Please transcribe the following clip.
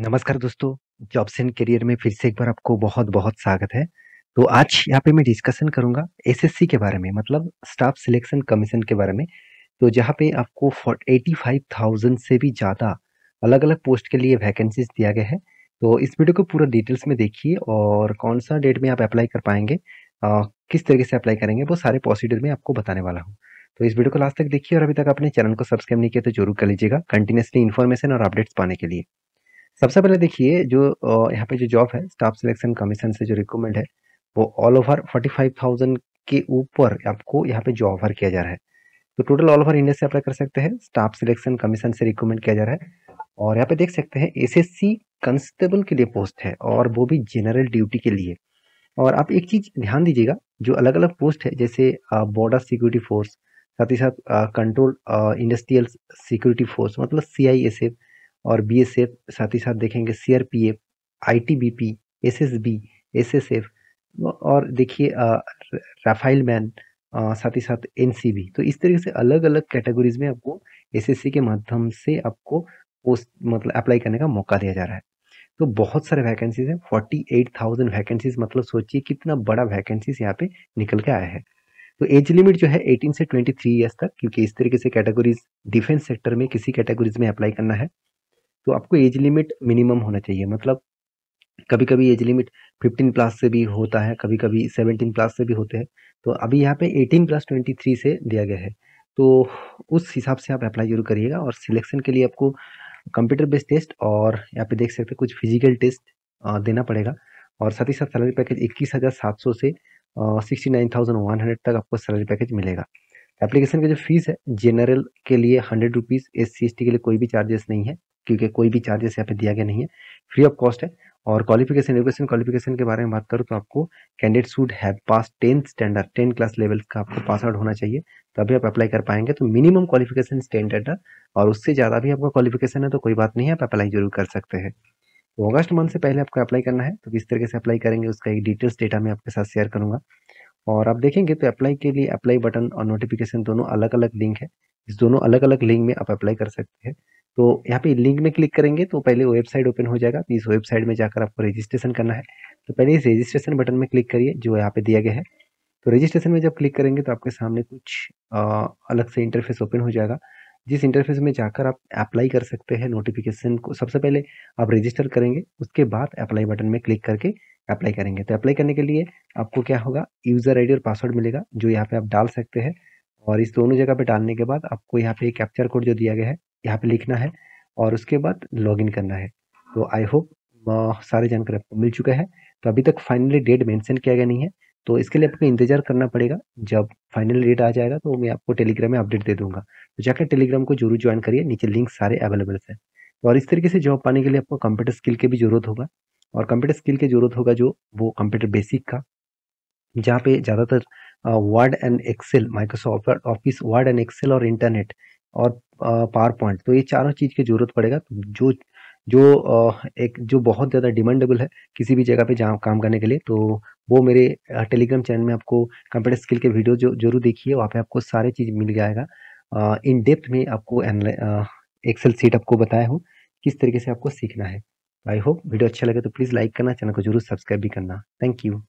नमस्कार दोस्तों jobs and career में फिर से एक बार आपको बहुत बहुत स्वागत है तो आज यहाँ पे मैं डिस्कशन करूंगा एसएससी के बारे में मतलब स्टाफ सिलेक्शन कमीशन के बारे में तो जहाँ पे आपको एटी फाइव थाउजेंड से भी ज़्यादा अलग अलग पोस्ट के लिए वैकेंसीज दिया गया है तो इस वीडियो को पूरा डिटेल्स में देखिए और कौन सा डेट में आप अप्लाई कर पाएंगे आ, किस तरीके से अप्लाई करेंगे वो सारे प्रोसीडर में आपको बताने वाला हूँ तो इस वीडियो को लास्ट तक देखिए और अभी तक आपने चैनल को सब्सक्राइब नहीं किया तो जरूर कर लीजिएगा कंटिन्यूसली इन्फॉर्मेशन और अपडेट्स पाने के लिए सबसे पहले देखिए जो यहाँ पे जो जॉब है स्टाफ सिलेक्शन कमीशन से जो रिकमेंड है वो all over forty five thousand के ऊपर आपको यहाँ पे जो ऑफर किया जा रहा है तो टोटल ऑल ओवर इंडिया से अप्लाई कर सकते हैं स्टाफ सिलेक्शन कमीशन से रिकमेंड किया जा रहा है और यहाँ पे देख सकते हैं एस सी कंस्टेबल के लिए पोस्ट है और वो भी जनरल ड्यूटी के लिए और आप एक चीज ध्यान दीजिएगा जो अलग अलग पोस्ट है जैसे बॉर्डर सिक्योरिटी फोर्स साथ ही साथ कंट्रोल इंडस्ट्रियल सिक्योरिटी फोर्स मतलब सी आई एस एफ और बी एस एफ साथ ही साथ देखेंगे C R P F I T B P S S B S S F और देखिए राफाइल मैन साथ ही साथ एन सी बी तो इस तरीके से अलग अलग कैटेगरीज में आपको एस एस सी के माध्यम से आपको पोस्ट मतलब अप्लाई करने का मौका दिया जा रहा है तो बहुत सारे वैकेंसीज हैं फोर्टी एट थाउजेंड वैकेंसीज मतलब सोचिए कितना बड़ा वैकेंसीज यहाँ पे निकल के आया है तो एज लिमिट जो है 18 से 23 थ्री ईयर्स तक क्योंकि इस तरीके से कैटेगरीज डिफेंस सेक्टर में किसी कैटेगरीज में अप्लाई करना है तो आपको एज लिमिट मिनिमम होना चाहिए मतलब कभी कभी एज लिमिट 15 प्लस से भी होता है कभी कभी 17 प्लस से भी होते हैं तो अभी यहाँ पे 18 प्लस 23 से दिया गया है तो उस हिसाब से आप अप्लाई जरूर करिएगा और सिलेक्शन के लिए आपको कंप्यूटर बेस्ड टेस्ट और यहाँ पे देख सकते हैं कुछ फिजिकल टेस्ट देना पड़ेगा और साथ ही साथ सैलरी पैकेज इक्कीस हज़ार सात सौ से sixty nine thousand one hundred तक आपको सैलरी पैकेज मिलेगा एप्लीकेशन का जो फीस है जनरल के लिए हंड्रेड रुपीज़ एस सी के लिए कोई भी चार्जेस नहीं है क्योंकि कोई भी चार्जेस यहाँ पे दिया गया नहीं है फ्री ऑफ कॉस्ट है और क्वालिफिकेशन एजुकेशन क्वालिफिकेशन के बारे में बात करूँ तो आपको candidate should have pass tenth standard ten class level का आपको पास आउट होना चाहिए तभी आप अप्लाई कर पाएंगे तो मिनिमम क्वालिफिकेशन स्टैंडर्ड है और उससे ज़्यादा भी आपका क्वालिफिकेशन है तो कोई बात नहीं है आप अप्लाई जरूर कर सकते हैं तो अगस्त मंथ से पहले आपको अप्लाई करना है तो किस तरीके से अप्लाई करेंगे उसका एक डिटेल्स डेटा मैं आपके साथ शेयर करूंगा और आप देखेंगे तो अप्लाई के लिए अप्लाई बटन और नोटिफिकेशन दोनों अलग अलग लिंक है इस दोनों अलग अलग लिंक में आप अप्लाई कर सकते हैं तो यहाँ पे लिंक में क्लिक करेंगे तो पहले वेबसाइट ओपन हो जाएगा तो इस वेबसाइट में जाकर आपको रजिस्ट्रेशन करना है तो पहले इस रजिस्ट्रेशन बटन में क्लिक करिए जो यहाँ पे दिया गया है तो रजिस्ट्रेशन में जब क्लिक करेंगे तो आपके सामने कुछ आ, अलग से इंटरफेस ओपन हो जाएगा जिस इंटरफेस में जाकर आप अप्लाई कर सकते हैं नोटिफिकेशन को सबसे पहले आप रजिस्टर करेंगे उसके बाद अप्लाई बटन में क्लिक करके अप्लाई करेंगे तो अप्लाई करने के लिए आपको क्या होगा यूज़र आईडी और पासवर्ड मिलेगा जो यहाँ पे आप डाल सकते हैं और इस दोनों जगह पे डालने के बाद आपको यहाँ पे कैप्चर कोड जो दिया गया है यहाँ पे लिखना है और उसके बाद लॉगिन करना है तो आई होप सारे जानकारी आपको मिल चुका है तो अभी तक फाइनली डेट मैंसन किया गया नहीं है तो इसके लिए आपको इंतजार करना पड़ेगा जब फाइनल डेट आ जाएगा तो मैं आपको टेलीग्राम में अपडेट दे दूंगा तो जाकर टेलीग्राम को जरूर ज्वाइन करिए नीचे लिंक सारे अवेलेबल है और इस तरीके से जॉब पाने के लिए आपको कंप्यूटर स्किल की भी जरूरत होगा और कंप्यूटर स्किल की जरूरत होगा जो वो कंप्यूटर बेसिक का जहाँ पे ज़्यादातर word and excel Microsoft office word and excel और इंटरनेट और पावर पॉइंट तो ये चारों चीज़ की जरूरत पड़ेगा तो जो जो एक जो बहुत ज़्यादा डिमांडेबल है किसी भी जगह पे जहाँ काम करने के लिए तो वो मेरे टेलीग्राम चैनल में आपको कंप्यूटर स्किल के वीडियो जो जरूर देखिए वहाँ पे आपको सारे चीज़ मिल जाएगा इन डेप्थ में आपको एक्सेल सीट आपको बताया हूँ किस तरीके से आपको सीखना है आई होप वीडियो अच्छा लगे तो प्लीज़ लाइक करना चैनल को जरूर सब्सक्राइब भी करना थैंक यू